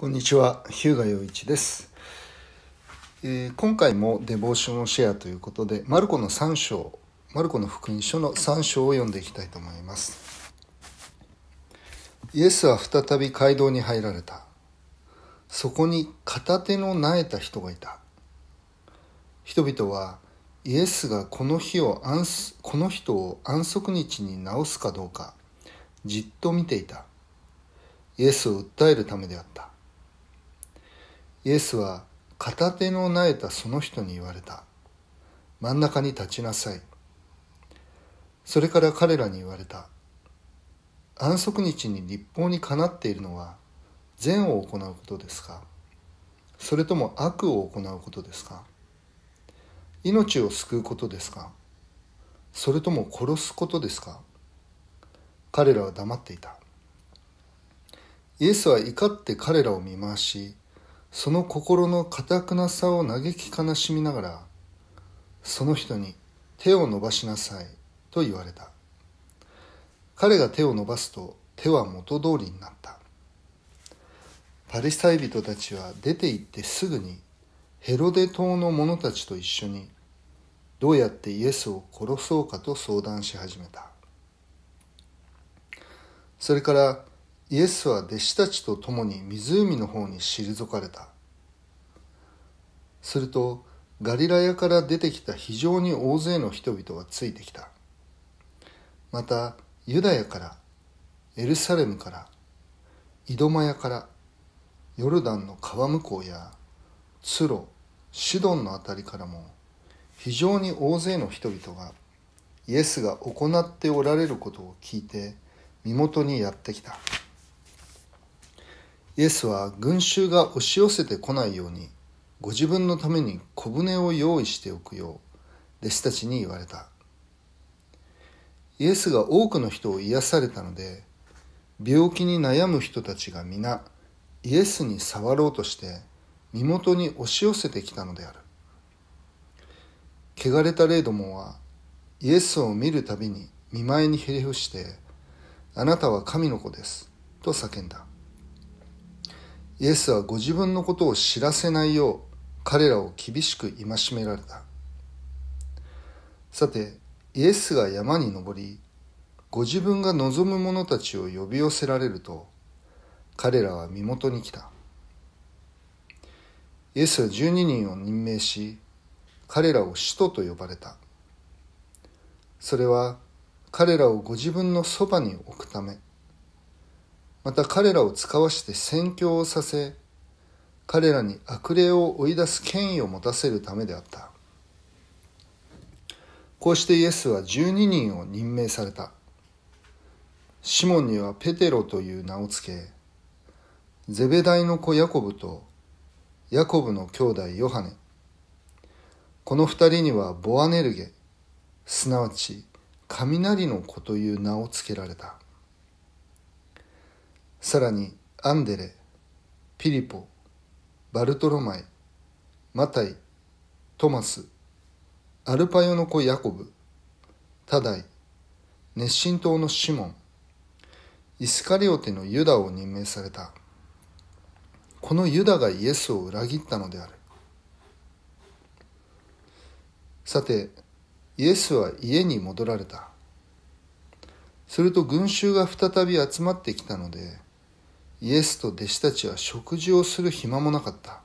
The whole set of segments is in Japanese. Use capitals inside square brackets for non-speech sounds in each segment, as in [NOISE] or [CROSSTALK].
こんにちは、日向洋一です、えー、今回もデボーションをシェアということで、マルコの3章、マルコの福音書の3章を読んでいきたいと思います。イエスは再び街道に入られた。そこに片手の苗えた人がいた。人々はイエスがこの日を安この人を安息日に治すかどうかじっと見ていた。イエスを訴えるためであった。イエスは片手のなえたその人に言われた。真ん中に立ちなさい。それから彼らに言われた。安息日に立法にかなっているのは善を行うことですかそれとも悪を行うことですか命を救うことですかそれとも殺すことですか彼らは黙っていた。イエスは怒って彼らを見回し、その心の堅くなさを嘆き悲しみながら、その人に手を伸ばしなさいと言われた。彼が手を伸ばすと手は元通りになった。パリサイ人たちは出て行ってすぐにヘロデ島の者たちと一緒にどうやってイエスを殺そうかと相談し始めた。それからイエスは弟子たちと共に湖の方に退かれた。するとガリラヤから出てきた非常に大勢の人々がついてきたまたユダヤからエルサレムから井戸マヤからヨルダンの川向こうやツロシドンの辺りからも非常に大勢の人々がイエスが行っておられることを聞いて身元にやってきたイエスは群衆が押し寄せてこないようにご自分のために小舟を用意しておくよう弟子たちに言われたイエスが多くの人を癒されたので病気に悩む人たちが皆イエスに触ろうとして身元に押し寄せてきたのである汚れた霊どもはイエスを見るたびに見舞いにひれ伏して「あなたは神の子です」と叫んだイエスはご自分のことを知らせないよう彼らを厳しく戒められたさてイエスが山に登りご自分が望む者たちを呼び寄せられると彼らは身元に来たイエスは12人を任命し彼らを使徒と呼ばれたそれは彼らをご自分のそばに置くためまた彼らを使わして宣教をさせ彼らに悪霊を追い出す権威を持たせるためであったこうしてイエスは12人を任命されたシモンにはペテロという名を付けゼベダイの子ヤコブとヤコブの兄弟ヨハネこの二人にはボアネルゲすなわち雷の子という名を付けられたさらにアンデレピリポバルトロマイ、マタイ、トマス、アルパヨの子ヤコブ、タダイ、熱心党のシモン、イスカリオテのユダを任命された。このユダがイエスを裏切ったのである。さて、イエスは家に戻られた。すると群衆が再び集まってきたので、イエスと弟子たちは食事をする暇もなかった。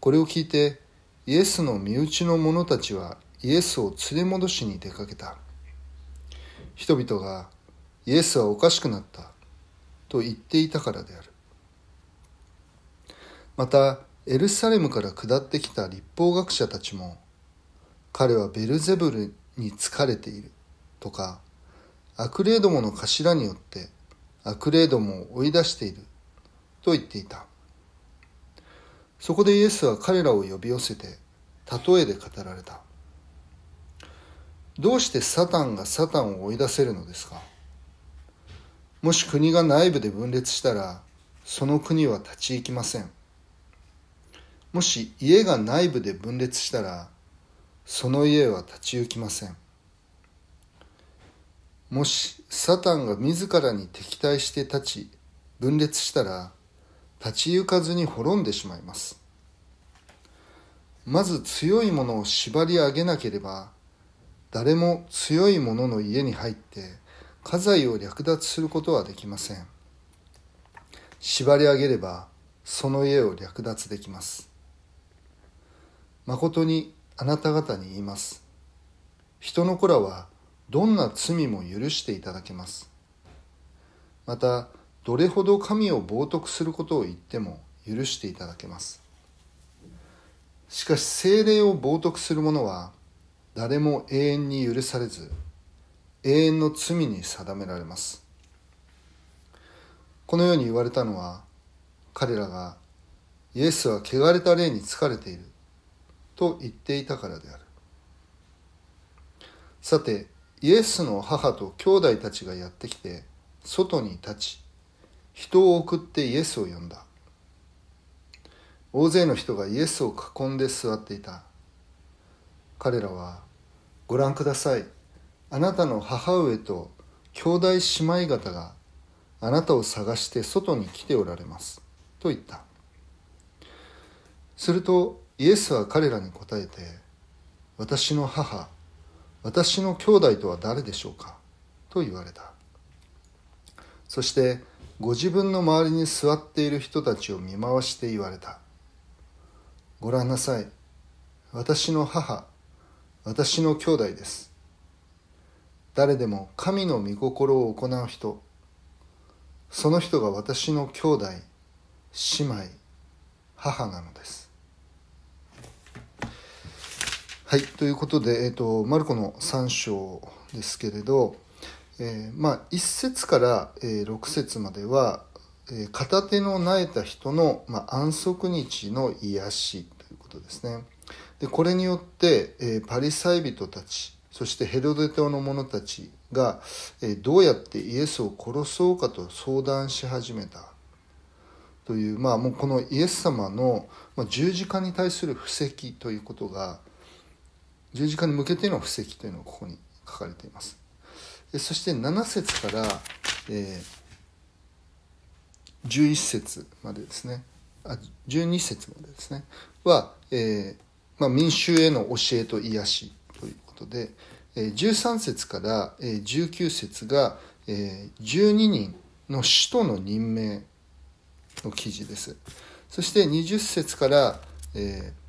これを聞いてイエスの身内の者たちはイエスを連れ戻しに出かけた。人々がイエスはおかしくなったと言っていたからである。またエルサレムから下ってきた立法学者たちも彼はベルゼブルに疲れているとか悪霊どもの頭によって悪霊どもを追い出していると言っていたそこでイエスは彼らを呼び寄せて例えで語られたどうしてサタンがサタンを追い出せるのですかもし国が内部で分裂したらその国は立ち行きませんもし家が内部で分裂したらその家は立ち行きませんもしサタンが自らに敵対して立ち分裂したら立ち行かずに滅んでしまいますまず強いものを縛り上げなければ誰も強い者の家に入って家財を略奪することはできません縛り上げればその家を略奪できます誠にあなた方に言います人の子らはどんな罪も許していただけます。また、どれほど神を冒涜することを言っても許していただけます。しかし精霊を冒涜する者は誰も永遠に許されず永遠の罪に定められます。このように言われたのは彼らがイエスは汚れた霊に疲れていると言っていたからである。さて、イエスの母と兄弟たちがやってきて外に立ち人を送ってイエスを呼んだ大勢の人がイエスを囲んで座っていた彼らは「ご覧くださいあなたの母上と兄弟姉妹方があなたを探して外に来ておられます」と言ったするとイエスは彼らに答えて「私の母私の兄弟とは誰でしょうかと言われたそしてご自分の周りに座っている人たちを見回して言われたご覧なさい私の母私の兄弟です誰でも神の御心を行う人その人が私の兄弟姉妹母なのですはい、ということで、えーと、マルコの3章ですけれど、えー、まあ、1節から、えー、6節までは、えー、片手の苗えた人の、まあ、安息日の癒しということですね。でこれによって、えー、パリサイ人たちそしてヘロデ島の者たちが、えどうやってイエスを殺そうかと相談し始めたという、まあ、もうこのイエス様の、まあ、十字架に対する布石ということが十字架に向けての布石というのがここに書かれています。そして7節から、えー、11節までですね、あ12節までですね、は、えーまあ、民衆への教えと癒しということで、えー、13節からえ19節が、えー、12人の使徒の任命の記事です。そして20節から、えー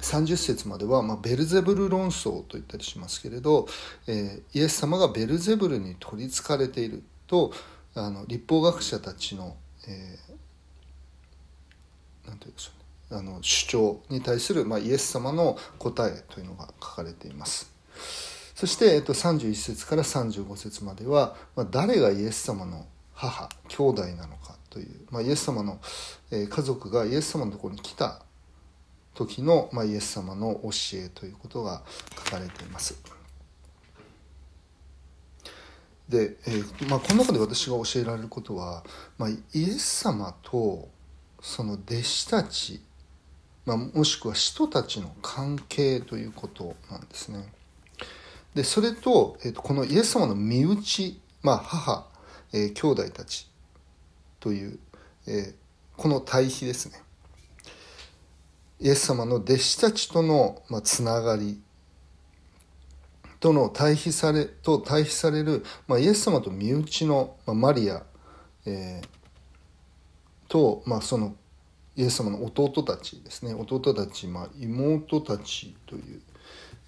30節までは、まあ、ベルゼブル論争と言ったりしますけれど、えー、イエス様がベルゼブルに取りつかれているとあの立法学者たちの、えなんていうんでしょうねあの主張に対する、まあ、イエス様の答えというのが書かれています。そして、えっと、31節から35節までは、まあ、誰がイエス様の母兄弟なのかという、まあ、イエス様の、えー、家族がイエス様のところに来た時の、まあ、イエス様の教えということが書かれています。で、えー、まあ、この中で私が教えられることは、まあ、イエス様とその弟子たち、まあ、もしくは使徒たちの関係ということなんですね。でそれと,、えーと、このイエス様の身内、まあ、母、えー、兄弟たちという、えー、この対比ですね。イエス様の弟子たちとのつながりとの対比されと対比される、まあ、イエス様と身内の、まあ、マリア、えー、と、まあ、そのイエス様の弟たちですね弟たち、まあ、妹たちという、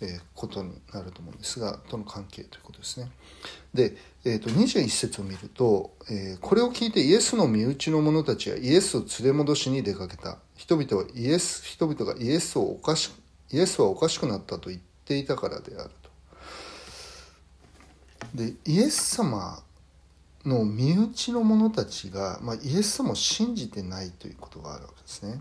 えー、ことになると思うんですがとの関係ということですね。で、えーと、と21節を見ると、えー、これを聞いてイエスの身内の者たちはイエスを連れ戻しに出かけた。人々はイエス人々がイエスをおかしイエスはおかしくなったと言っていたからであると。でイエス様の身内の者たちが、まあ、イエス様を信じてないということがあるわけですね。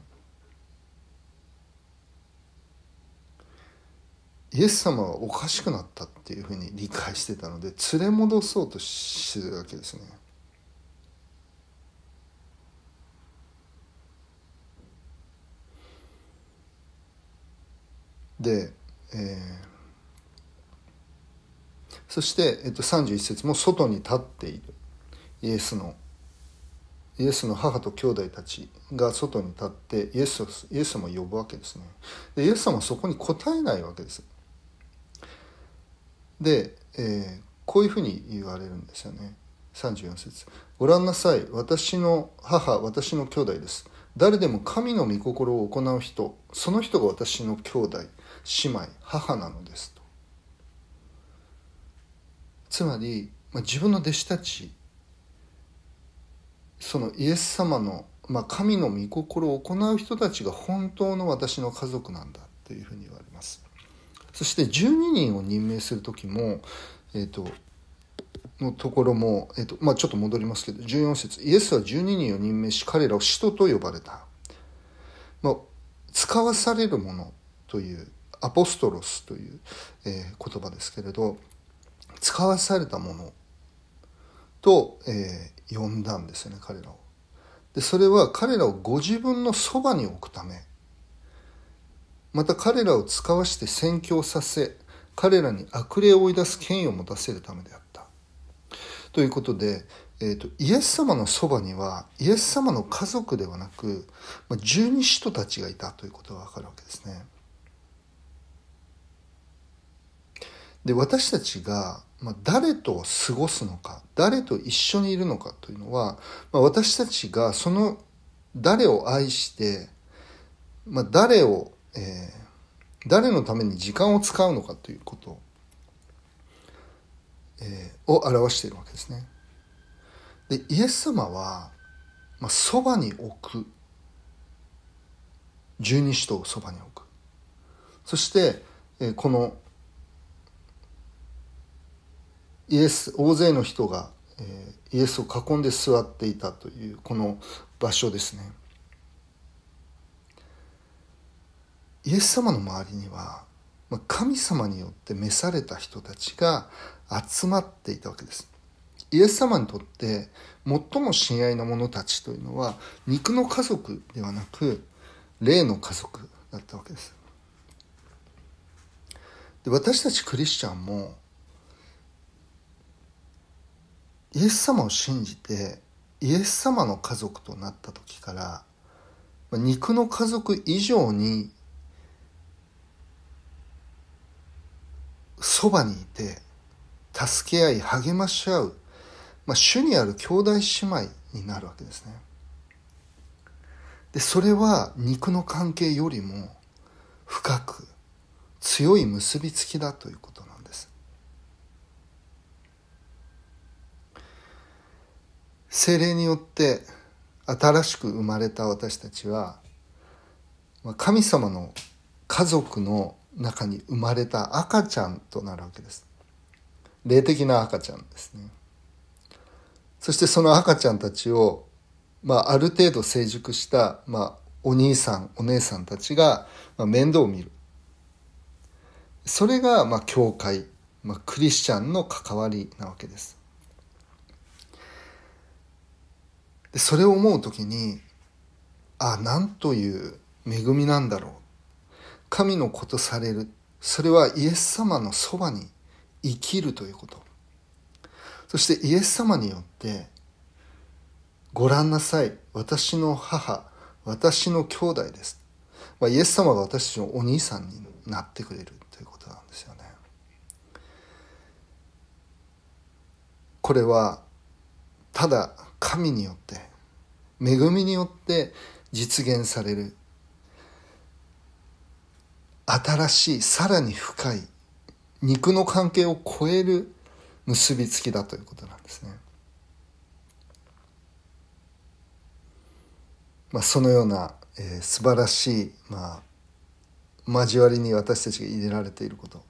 イエス様はおかしくなったっていうふうに理解してたので連れ戻そうとしてるわけですね。で、えー、そして、えっと、31節も外に立っているイエスのイエスの母と兄弟たちが外に立ってイエスイエス様を呼ぶわけですねでイエス様はそこに答えないわけですで、えー、こういうふうに言われるんですよね34節ご覧なさい私の母私の兄弟です誰でも神の御心を行う人その人が私の兄弟姉妹母なのですとつまり、まあ、自分の弟子たちそのイエス様の、まあ、神の御心を行う人たちが本当の私の家族なんだというふうに言われますそして12人を任命する時も、えーと、とのところも、えーとまあ、ちょっと戻りますけど14節イエスは12人を任命し彼らを使徒と呼ばれた、まあ、使わされるものというアポストロスという、えー、言葉ですけれど使わされたものと、えー、呼んだんですよね彼らを。でそれは彼らをご自分のそばに置くためまた彼らを使わして宣教させ彼らに悪霊を追い出す権威を持たせるためであった。ということで、えーと、イエス様のそばにはイエス様の家族ではなく、ま十二使徒たちがいたということがわかるわけですね。で私たちが、まあ、誰と過ごすのか誰と一緒にいるのかというのは、まあ、私たちがその誰を愛して、まあ、誰を、えー、誰のために時間を使うのかということえー、を表しているわけですね。でイエス様は、まあ、そばに置く十二使徒をそばに置くそして、えー、このイエス大勢の人が、えイエスを囲んで座っていたというこの場所ですねイエス様の周りには神様によって召された人たちが集まっていたわけですイエス様にとって最も親愛な者たちというのは肉の家族ではなく霊の家族だったわけですで私たちクリスチャンもイエス様を信じてイエス様の家族となった時から肉の家族以上にそばにいて助け合い励まし合う、まあ、主にある兄弟姉妹になるわけですね。でそれは肉の関係よりも深く強い結びつきだということ精霊によって新しく生まれた私たちは神様の家族の中に生まれた赤ちゃんとなるわけです霊的な赤ちゃんですねそしてその赤ちゃんたちを、まあ、ある程度成熟した、まあ、お兄さんお姉さんたちが、まあ、面倒を見るそれが、まあ、教会、まあ、クリスチャンの関わりなわけですでそれを思う時にあなんという恵みなんだろう神のことされるそれはイエス様のそばに生きるということそしてイエス様によってご覧なさい私の母私の兄弟です、まあ、イエス様が私のお兄さんになってくれるということなんですよねこれはただ神によって恵みによって実現される新しいさらに深い肉の関係を超える結びつきだということなんですね。まあ、そのような、えー、素晴らしい、まあ、交わりに私たちが入れられていること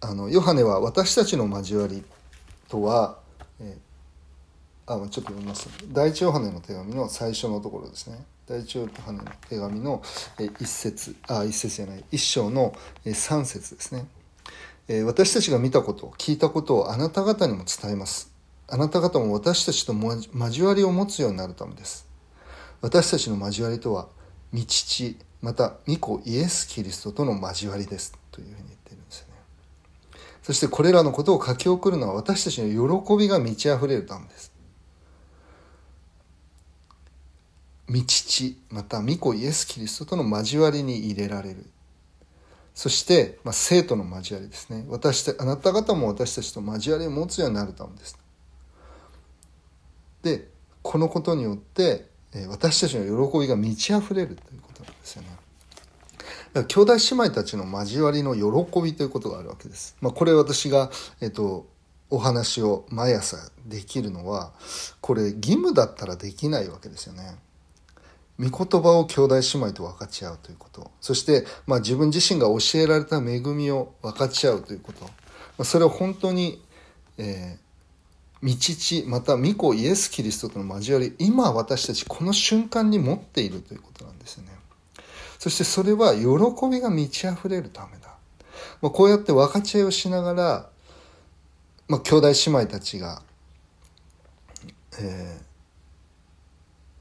あのヨハネは私たちの交わりとは、えーあちょっと読みます第一ヨハネの手紙の最初のところですね第一ヨハネの手紙の一節あ一節じゃない一章の3節ですね私たちが見たこと聞いたことをあなた方にも伝えますあなた方も私たちと交わりを持つようになるためです私たちの交わりとは御父また御子イエス・キリストとの交わりですというふうに言ってるんですよねそしてこれらのことを書き送るのは私たちの喜びが満ち溢れるためです御父また御子イエス・キリストとの交わりに入れられるそして、まあ、生徒の交わりですね私あなた方も私たちと交わりを持つようになるためですでこのことによって私たちの喜びが満ち溢れるということなんですよね兄弟姉妹たちの交わりの喜びということがあるわけです、まあ、これ私が、えっと、お話を毎朝できるのはこれ義務だったらできないわけですよね御言葉を兄弟姉妹と分かち合うということ。そして、まあ、自分自身が教えられた恵みを分かち合うということ。まあ、それを本当に、えー、御また御子イエス・キリストとの交わり、今私たちこの瞬間に持っているということなんですね。そしてそれは喜びが満ち溢れるためだ。まあ、こうやって分かち合いをしながら、まあ、兄弟姉妹たちが、えー、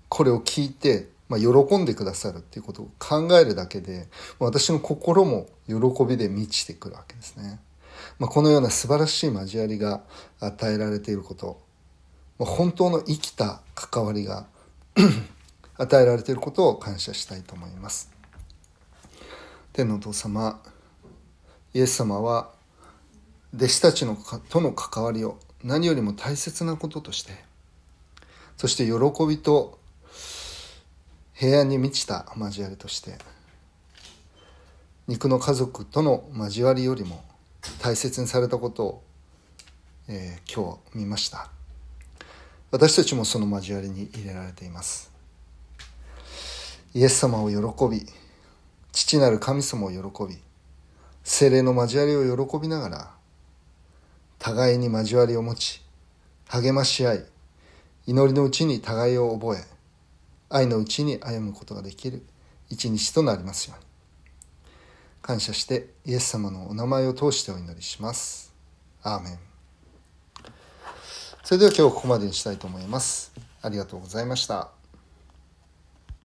これを聞いてまあ、喜んでくださるっていうことを考えるだけで、私の心も喜びで満ちてくるわけですね。まあ、このような素晴らしい交わりが与えられていること、まあ、本当の生きた関わりが [CLEARS THROAT] 与えられていることを感謝したいと思います。天のお父様、イエス様は弟子たちのとの関わりを何よりも大切なこととして、そして喜びと平安に満ちた交わりとして肉の家族との交わりよりも大切にされたことを、えー、今日見ました私たちもその交わりに入れられていますイエス様を喜び父なる神様を喜び精霊の交わりを喜びながら互いに交わりを持ち励まし合い祈りのうちに互いを覚え愛のうちに歩むことができる一日となりますように感謝してイエス様のお名前を通してお祈りしますアーメンそれでは今日ここまでにしたいと思いますありがとうございました